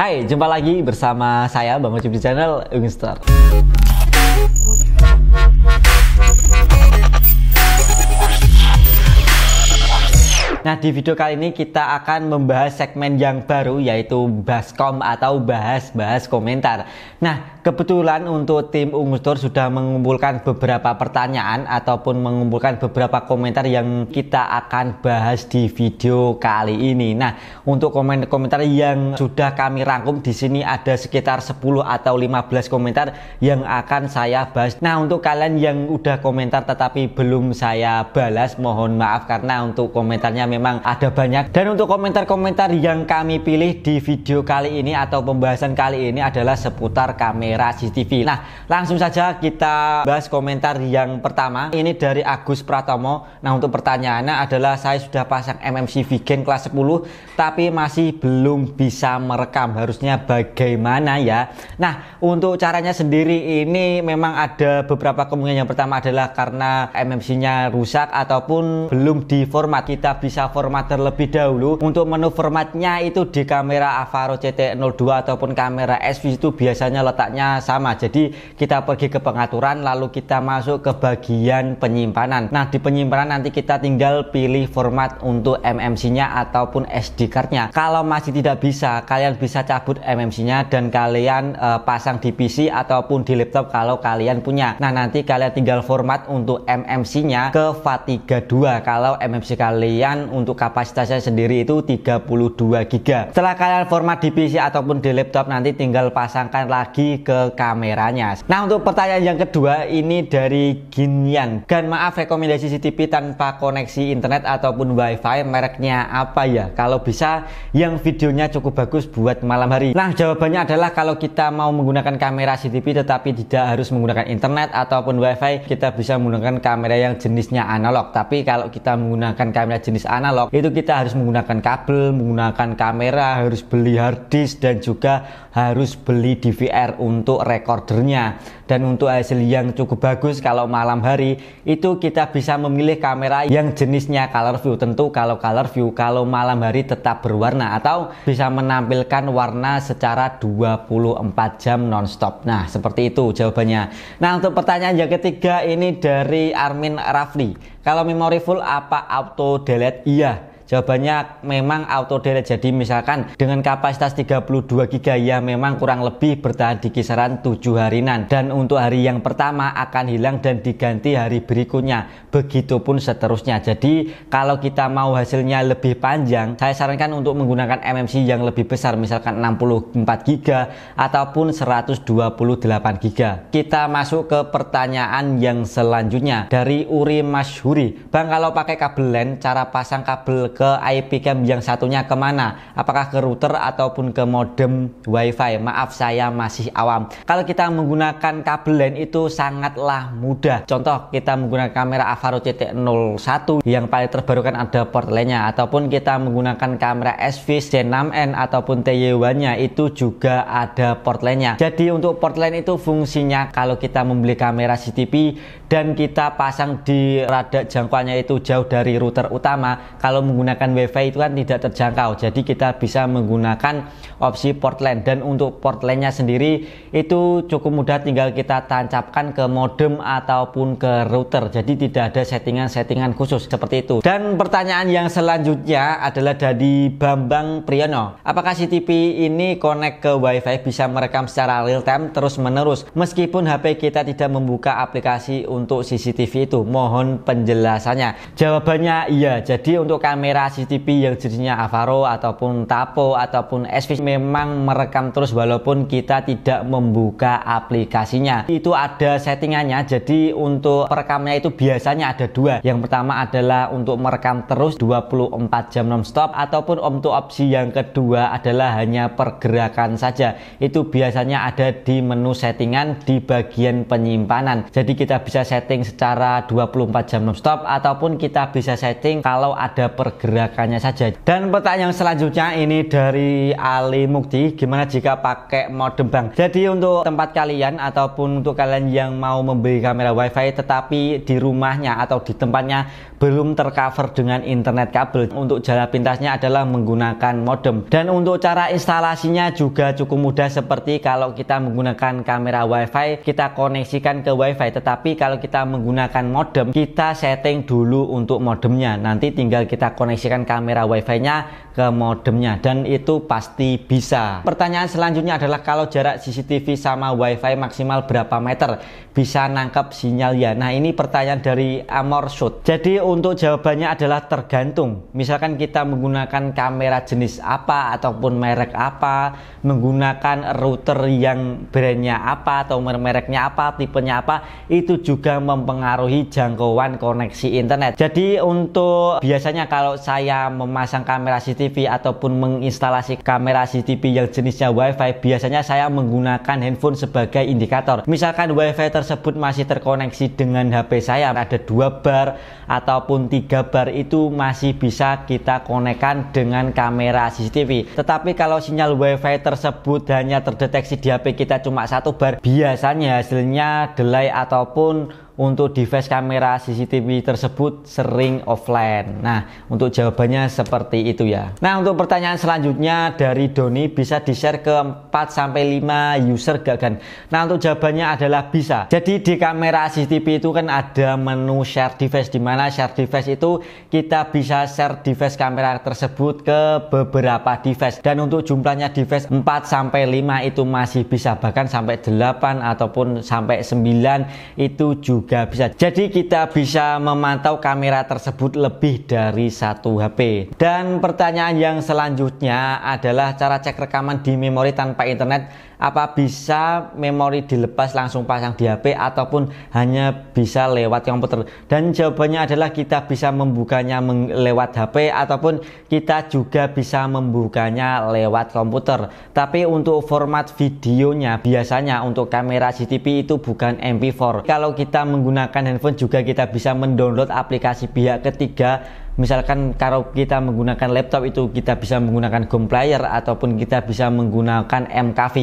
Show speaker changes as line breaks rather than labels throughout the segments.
Hai, jumpa lagi bersama saya Bang Ucup di channel Unstar. Nah, di video kali ini kita akan membahas segmen yang baru yaitu Baskom atau bahas-bahas komentar. Nah, kebetulan untuk tim Ungustur sudah mengumpulkan beberapa pertanyaan ataupun mengumpulkan beberapa komentar yang kita akan bahas di video kali ini. Nah, untuk komentar-komentar yang sudah kami rangkum di sini ada sekitar 10 atau 15 komentar yang akan saya bahas. Nah, untuk kalian yang udah komentar tetapi belum saya balas, mohon maaf karena untuk komentarnya memang ada banyak. Dan untuk komentar-komentar yang kami pilih di video kali ini atau pembahasan kali ini adalah seputar kami kamera CCTV. Nah, langsung saja kita bahas komentar yang pertama. Ini dari Agus Pratomo. Nah, untuk pertanyaannya adalah saya sudah pasang MMC Vigen kelas 10 tapi masih belum bisa merekam. Harusnya bagaimana ya? Nah, untuk caranya sendiri ini memang ada beberapa kemungkinan. Yang pertama adalah karena MMC-nya rusak ataupun belum di format Kita bisa format terlebih dahulu. Untuk menu formatnya itu di kamera Avaro CT02 ataupun kamera SV itu biasanya letaknya sama. Jadi kita pergi ke pengaturan lalu kita masuk ke bagian penyimpanan. Nah, di penyimpanan nanti kita tinggal pilih format untuk MMC-nya ataupun SD card-nya. Kalau masih tidak bisa, kalian bisa cabut MMC-nya dan kalian e, pasang di PC ataupun di laptop kalau kalian punya. Nah, nanti kalian tinggal format untuk MMC-nya ke FAT32 kalau MMC kalian untuk kapasitasnya sendiri itu 32 GB. Setelah kalian format di PC ataupun di laptop nanti tinggal pasangkan lagi ke ke kameranya. Nah, untuk pertanyaan yang kedua ini dari Ginyang. Dan maaf rekomendasi CCTV tanpa koneksi internet ataupun wifi mereknya apa ya? Kalau bisa yang videonya cukup bagus buat malam hari. Nah, jawabannya adalah kalau kita mau menggunakan kamera CCTV tetapi tidak harus menggunakan internet ataupun wifi, kita bisa menggunakan kamera yang jenisnya analog. Tapi kalau kita menggunakan kamera jenis analog, itu kita harus menggunakan kabel, menggunakan kamera, harus beli hard disk dan juga harus beli DVR untuk untuk recordernya dan untuk hasil yang cukup bagus kalau malam hari itu kita bisa memilih kamera yang jenisnya color view tentu kalau color view kalau malam hari tetap berwarna atau bisa menampilkan warna secara 24 jam nonstop nah seperti itu jawabannya nah untuk pertanyaan yang ketiga ini dari Armin Rafli kalau memory full apa auto delete iya Jawabannya memang auto delete Jadi misalkan dengan kapasitas 32 GB ya memang kurang lebih bertahan di kisaran 7 harinan dan untuk hari yang pertama akan hilang dan diganti hari berikutnya. Begitupun seterusnya. Jadi kalau kita mau hasilnya lebih panjang, saya sarankan untuk menggunakan MMC yang lebih besar misalkan 64 GB ataupun 128 GB. Kita masuk ke pertanyaan yang selanjutnya dari Uri Mashuri. Bang kalau pakai kabel LAN cara pasang kabel ke IP cam yang satunya kemana apakah ke router ataupun ke modem wifi maaf saya masih awam kalau kita menggunakan kabel LAN itu sangatlah mudah contoh kita menggunakan kamera Avaro CT01 yang paling terbaru kan ada port lainnya ataupun kita menggunakan kamera SV C6N ataupun TY1 nya itu juga ada port lainnya jadi untuk port lain itu fungsinya kalau kita membeli kamera CCTV dan kita pasang di rada jangkauannya itu jauh dari router utama kalau menggunakan menggunakan wifi itu kan tidak terjangkau jadi kita bisa menggunakan opsi portland dan untuk LAN-nya sendiri itu cukup mudah tinggal kita tancapkan ke modem ataupun ke router jadi tidak ada settingan-settingan khusus seperti itu dan pertanyaan yang selanjutnya adalah dari Bambang Priyono apakah CTP ini connect ke wifi bisa merekam secara real time terus menerus meskipun HP kita tidak membuka aplikasi untuk CCTV itu mohon penjelasannya jawabannya iya jadi untuk kamera kamera CCTV yang jenisnya Avaro ataupun Tapo ataupun SV memang merekam terus walaupun kita tidak membuka aplikasinya itu ada settingannya jadi untuk perekamnya itu biasanya ada dua yang pertama adalah untuk merekam terus 24 jam non-stop ataupun untuk opsi yang kedua adalah hanya pergerakan saja itu biasanya ada di menu settingan di bagian penyimpanan jadi kita bisa setting secara 24 jam non-stop ataupun kita bisa setting kalau ada pergerakan Gerakannya saja dan pertanyaan yang selanjutnya ini dari Ali Mukti gimana jika pakai modem bang? jadi untuk tempat kalian ataupun untuk kalian yang mau membeli kamera wifi tetapi di rumahnya atau di tempatnya belum tercover dengan internet kabel untuk jalan pintasnya adalah menggunakan modem dan untuk cara instalasinya juga cukup mudah seperti kalau kita menggunakan kamera wifi kita koneksikan ke wifi tetapi kalau kita menggunakan modem kita setting dulu untuk modemnya nanti tinggal kita koneksi koneksikan kamera wifi-nya ke modemnya dan itu pasti bisa pertanyaan selanjutnya adalah kalau jarak CCTV sama wifi maksimal berapa meter bisa nangkap sinyal ya nah ini pertanyaan dari Amor Shoot jadi untuk jawabannya adalah tergantung misalkan kita menggunakan kamera jenis apa ataupun merek apa menggunakan router yang brandnya apa atau mereknya apa tipenya apa itu juga mempengaruhi jangkauan koneksi internet jadi untuk biasanya kalau saya memasang kamera CCTV ataupun menginstalasi kamera CCTV yang jenisnya WiFi, biasanya saya menggunakan handphone sebagai indikator. Misalkan WiFi tersebut masih terkoneksi dengan HP saya, ada dua bar ataupun tiga bar itu masih bisa kita konekkan dengan kamera CCTV. Tetapi kalau sinyal WiFi tersebut hanya terdeteksi di HP kita cuma satu bar, biasanya hasilnya delay ataupun untuk device kamera CCTV tersebut sering offline. Nah, untuk jawabannya seperti itu ya. Nah, untuk pertanyaan selanjutnya dari Doni bisa di-share ke 4 sampai 5 user gak kan? Nah, untuk jawabannya adalah bisa. Jadi di kamera CCTV itu kan ada menu share device di mana share device itu kita bisa share device kamera tersebut ke beberapa device dan untuk jumlahnya device 4 sampai 5 itu masih bisa bahkan sampai 8 ataupun sampai 9 itu juga juga bisa jadi kita bisa memantau kamera tersebut lebih dari satu HP dan pertanyaan yang selanjutnya adalah cara cek rekaman di memori tanpa internet apa bisa memori dilepas langsung pasang di HP ataupun hanya bisa lewat komputer dan jawabannya adalah kita bisa membukanya lewat HP ataupun kita juga bisa membukanya lewat komputer tapi untuk format videonya biasanya untuk kamera CCTV itu bukan MP4 kalau kita menggunakan handphone juga kita bisa mendownload aplikasi pihak ketiga misalkan kalau kita menggunakan laptop itu kita bisa menggunakan GOM player ataupun kita bisa menggunakan MKV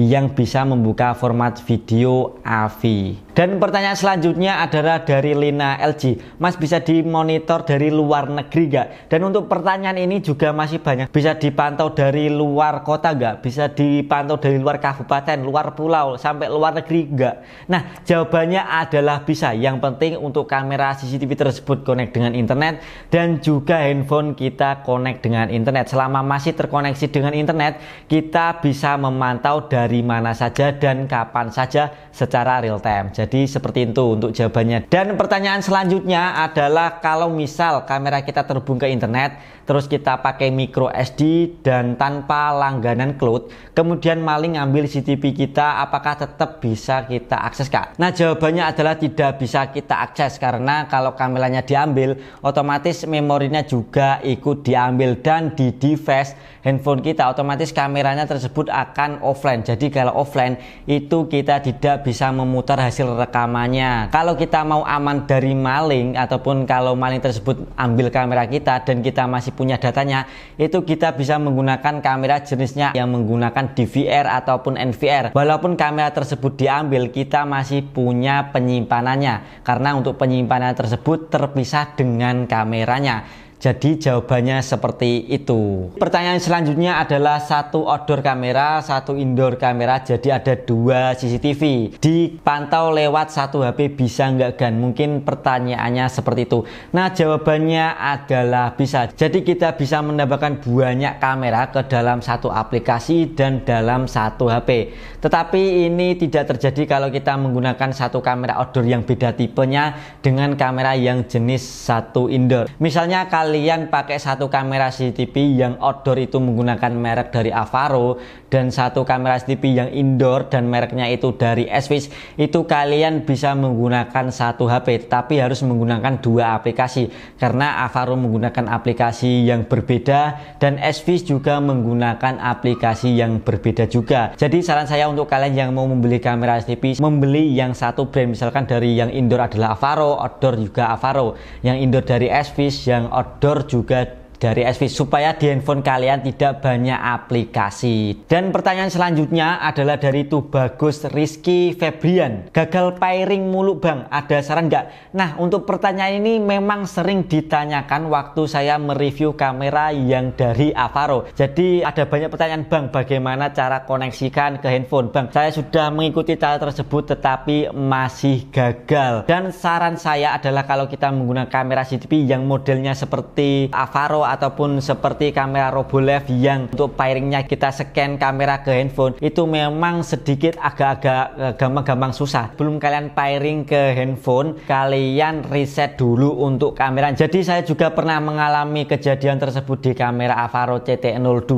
yang bisa membuka format video AVI. Dan pertanyaan selanjutnya adalah dari Lina LG. Mas bisa dimonitor dari luar negeri gak? Dan untuk pertanyaan ini juga masih banyak. Bisa dipantau dari luar kota gak? Bisa dipantau dari luar kabupaten, luar pulau, sampai luar negeri gak? Nah, jawabannya adalah bisa. Yang penting untuk kamera CCTV tersebut connect dengan internet dan dan juga handphone kita connect dengan internet. Selama masih terkoneksi dengan internet, kita bisa memantau dari mana saja dan kapan saja secara real time. Jadi seperti itu untuk jawabannya. Dan pertanyaan selanjutnya adalah kalau misal kamera kita terhubung ke internet, terus kita pakai micro SD dan tanpa langganan cloud, kemudian maling ngambil CCTV kita, apakah tetap bisa kita akses kak? Nah jawabannya adalah tidak bisa kita akses karena kalau kameranya diambil, otomatis otomatis memorinya juga ikut diambil dan di device handphone kita otomatis kameranya tersebut akan offline jadi kalau offline itu kita tidak bisa memutar hasil rekamannya kalau kita mau aman dari maling ataupun kalau maling tersebut ambil kamera kita dan kita masih punya datanya itu kita bisa menggunakan kamera jenisnya yang menggunakan DVR ataupun NVR walaupun kamera tersebut diambil kita masih punya penyimpanannya karena untuk penyimpanan tersebut terpisah dengan kamera daerahnya jadi jawabannya seperti itu. Pertanyaan selanjutnya adalah satu outdoor kamera, satu indoor kamera. Jadi ada dua CCTV. Dipantau lewat satu HP bisa nggak Gan? Mungkin pertanyaannya seperti itu. Nah jawabannya adalah bisa. Jadi kita bisa menambahkan banyak kamera ke dalam satu aplikasi dan dalam satu HP. Tetapi ini tidak terjadi kalau kita menggunakan satu kamera outdoor yang beda tipenya dengan kamera yang jenis satu indoor. Misalnya kalau kalian pakai satu kamera CCTV yang outdoor itu menggunakan merek dari Avaro dan satu kamera CCTV yang indoor dan mereknya itu dari Swiss itu kalian bisa menggunakan satu HP tapi harus menggunakan dua aplikasi karena Avaro menggunakan aplikasi yang berbeda dan Swiss juga menggunakan aplikasi yang berbeda juga jadi saran saya untuk kalian yang mau membeli kamera CCTV membeli yang satu brand misalkan dari yang indoor adalah Avaro outdoor juga Avaro yang indoor dari Swiss yang outdoor Outdoor juga dari SV supaya di handphone kalian tidak banyak aplikasi. Dan pertanyaan selanjutnya adalah dari Bagus Rizky Febrian. Gagal pairing mulu bang, ada saran nggak? Nah untuk pertanyaan ini memang sering ditanyakan waktu saya mereview kamera yang dari Avaro. Jadi ada banyak pertanyaan bang, bagaimana cara koneksikan ke handphone bang? Saya sudah mengikuti cara tersebut tetapi masih gagal. Dan saran saya adalah kalau kita menggunakan kamera CCTV yang modelnya seperti Avaro ataupun seperti kamera Robolev yang untuk pairingnya kita scan kamera ke handphone itu memang sedikit agak-agak e, gampang-gampang susah belum kalian pairing ke handphone kalian reset dulu untuk kamera jadi saya juga pernah mengalami kejadian tersebut di kamera Avaro CT02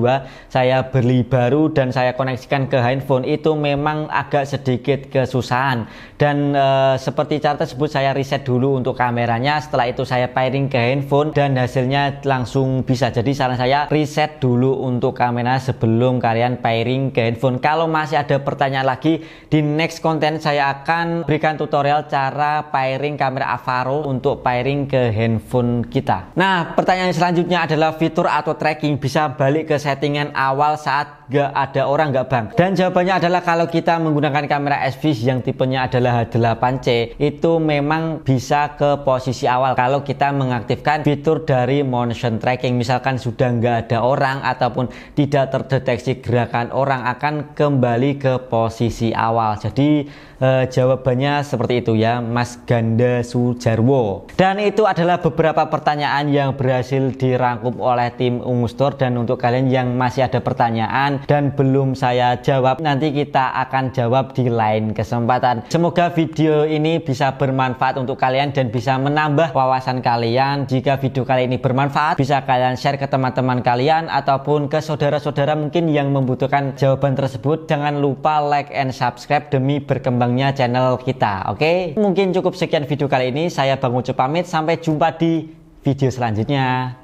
saya beli baru dan saya koneksikan ke handphone itu memang agak sedikit kesusahan dan e, seperti cara tersebut saya reset dulu untuk kameranya setelah itu saya pairing ke handphone dan hasilnya langsung langsung bisa jadi saran saya riset dulu untuk kamera sebelum kalian pairing ke handphone kalau masih ada pertanyaan lagi di next konten saya akan berikan tutorial cara pairing kamera Avaro untuk pairing ke handphone kita nah pertanyaan selanjutnya adalah fitur atau tracking bisa balik ke settingan awal saat gak ada orang gak bang dan jawabannya adalah kalau kita menggunakan kamera SVS yang tipenya adalah H8C itu memang bisa ke posisi awal kalau kita mengaktifkan fitur dari motion tracking tracking misalkan sudah nggak ada orang ataupun tidak terdeteksi gerakan orang akan kembali ke posisi awal jadi eh, jawabannya seperti itu ya Mas Ganda Sujarwo dan itu adalah beberapa pertanyaan yang berhasil dirangkum oleh tim Ungustor dan untuk kalian yang masih ada pertanyaan dan belum saya jawab nanti kita akan jawab di lain kesempatan semoga video ini bisa bermanfaat untuk kalian dan bisa menambah wawasan kalian jika video kali ini bermanfaat bisa kalian share ke teman-teman kalian ataupun ke saudara-saudara mungkin yang membutuhkan jawaban tersebut. Jangan lupa like and subscribe demi berkembangnya channel kita. Oke, okay? mungkin cukup sekian video kali ini. Saya Bang Ucup pamit. Sampai jumpa di video selanjutnya.